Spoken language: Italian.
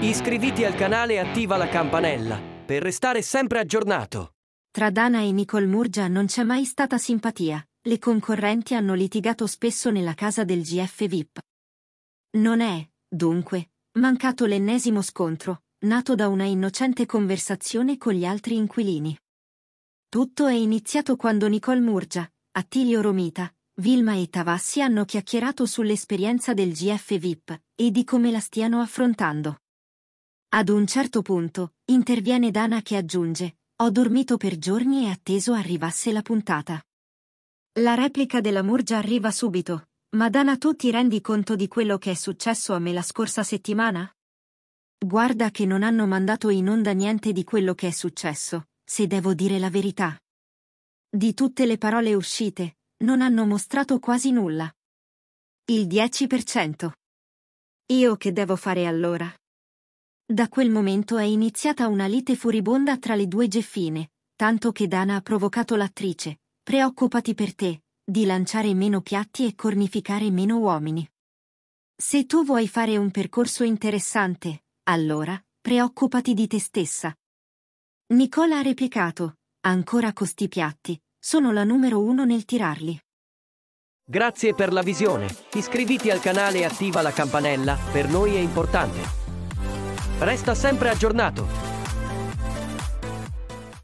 Iscriviti al canale e attiva la campanella per restare sempre aggiornato. Tra Dana e Nicole Murgia non c'è mai stata simpatia. Le concorrenti hanno litigato spesso nella casa del GF VIP. Non è, dunque, mancato l'ennesimo scontro, nato da una innocente conversazione con gli altri inquilini. Tutto è iniziato quando Nicole Murgia, Attilio Romita, Vilma e Tavassi hanno chiacchierato sull'esperienza del GF VIP e di come la stiano affrontando. Ad un certo punto, interviene Dana che aggiunge, ho dormito per giorni e atteso arrivasse la puntata. La replica della Murgia arriva subito, ma Dana tu ti rendi conto di quello che è successo a me la scorsa settimana? Guarda che non hanno mandato in onda niente di quello che è successo, se devo dire la verità. Di tutte le parole uscite, non hanno mostrato quasi nulla. Il 10%. Io che devo fare allora? Da quel momento è iniziata una lite furibonda tra le due geffine, tanto che Dana ha provocato l'attrice, preoccupati per te, di lanciare meno piatti e cornificare meno uomini. Se tu vuoi fare un percorso interessante, allora, preoccupati di te stessa. Nicola ha replicato, ancora costi piatti, sono la numero uno nel tirarli. Grazie per la visione, iscriviti al canale e attiva la campanella, per noi è importante. Resta sempre aggiornato!